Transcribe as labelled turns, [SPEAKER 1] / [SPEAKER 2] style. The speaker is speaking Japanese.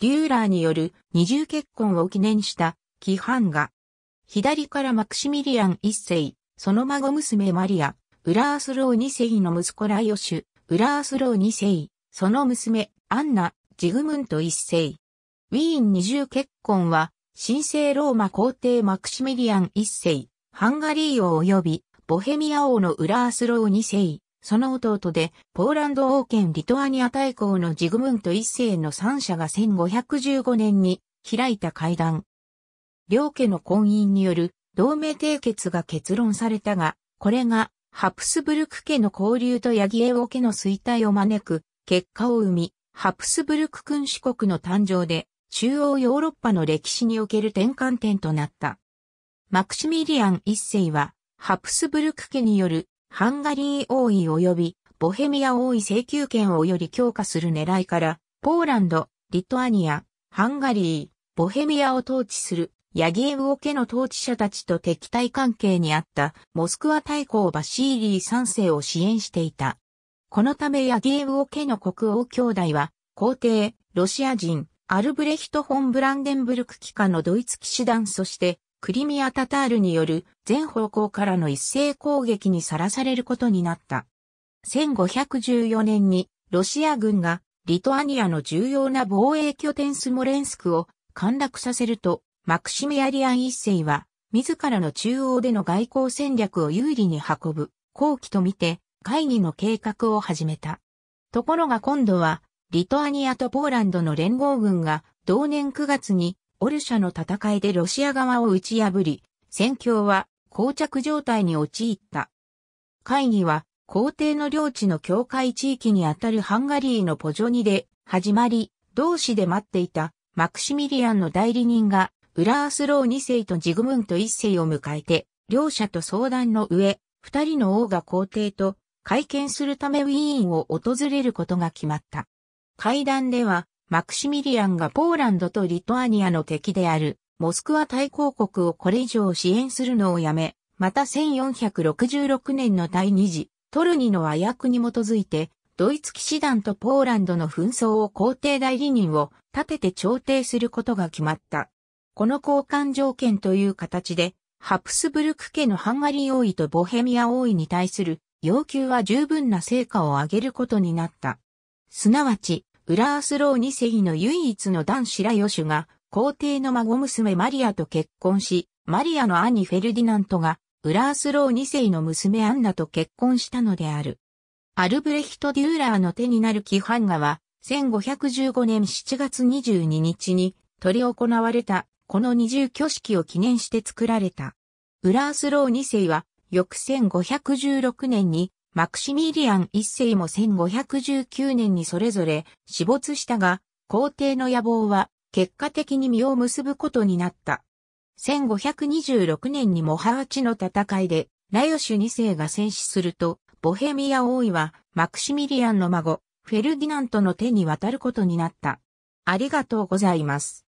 [SPEAKER 1] デューラーによる二重結婚を記念した規範が、左からマクシミリアン一世、その孫娘マリア、ウラースロー二世の息子ライオシュ、ウラースロー二世、その娘、アンナ、ジグムント一世。ウィーン二重結婚は、神聖ローマ皇帝マクシミリアン一世、ハンガリー王及び、ボヘミア王のウラースロー二世、その弟で、ポーランド王権リトアニア大公のジグムント一世の三者が1515年に開いた会談。両家の婚姻による同盟締結が結論されたが、これがハプスブルク家の交流とヤギエオ家の衰退を招く結果を生み、ハプスブルク君主国の誕生で中央ヨーロッパの歴史における転換点となった。マクシミリアン一世はハプスブルク家によるハンガリー王位及びボヘミア王位請求権をより強化する狙いから、ポーランド、リトアニア、ハンガリー、ボヘミアを統治するヤギエウオ家の統治者たちと敵対関係にあったモスクワ大公バシーリー3世を支援していた。このためヤギエウオ家の国王兄弟は、皇帝、ロシア人、アルブレヒト・フォン・ブランデンブルク機関のドイツ騎士団そして、クリミア・タタールによる全方向からの一斉攻撃にさらされることになった。1514年にロシア軍がリトアニアの重要な防衛拠点スモレンスクを陥落させると、マクシミアリアン一世は自らの中央での外交戦略を有利に運ぶ後期とみて会議の計画を始めた。ところが今度はリトアニアとポーランドの連合軍が同年9月にオルシャの戦いでロシア側を打ち破り、戦況は膠着状態に陥った。会議は皇帝の領地の境界地域にあたるハンガリーのポジョニで始まり、同志で待っていたマクシミリアンの代理人がウラースロー2世とジグムント1世を迎えて、両者と相談の上、二人の王が皇帝と会見するためウィーンを訪れることが決まった。会談では、マクシミリアンがポーランドとリトアニアの敵である、モスクワ大公国をこれ以上支援するのをやめ、また1466年の第二次、トルニの和訳に基づいて、ドイツ騎士団とポーランドの紛争を皇帝代理人を立てて調停することが決まった。この交換条件という形で、ハプスブルク家のハンガリー王位とボヘミア王位に対する要求は十分な成果を上げることになった。すなわち、ウラースロー2世の唯一の男子ラヨシュが、皇帝の孫娘マリアと結婚し、マリアの兄フェルディナントが、ウラースロー2世の娘アンナと結婚したのである。アルブレヒト・デューラーの手になる規範画は、1515年7月22日に、取り行われた、この二重挙式を記念して作られた。ウラースロー2世は、翌1516年にマクシミリアン一世も1519年にそれぞれ死没したが、皇帝の野望は結果的に実を結ぶことになった。1526年にモハーチの戦いで、ラヨシュ二世が戦死すると、ボヘミア王位はマクシミリアンの孫、フェルディナントの手に渡ることになった。ありがとうございます。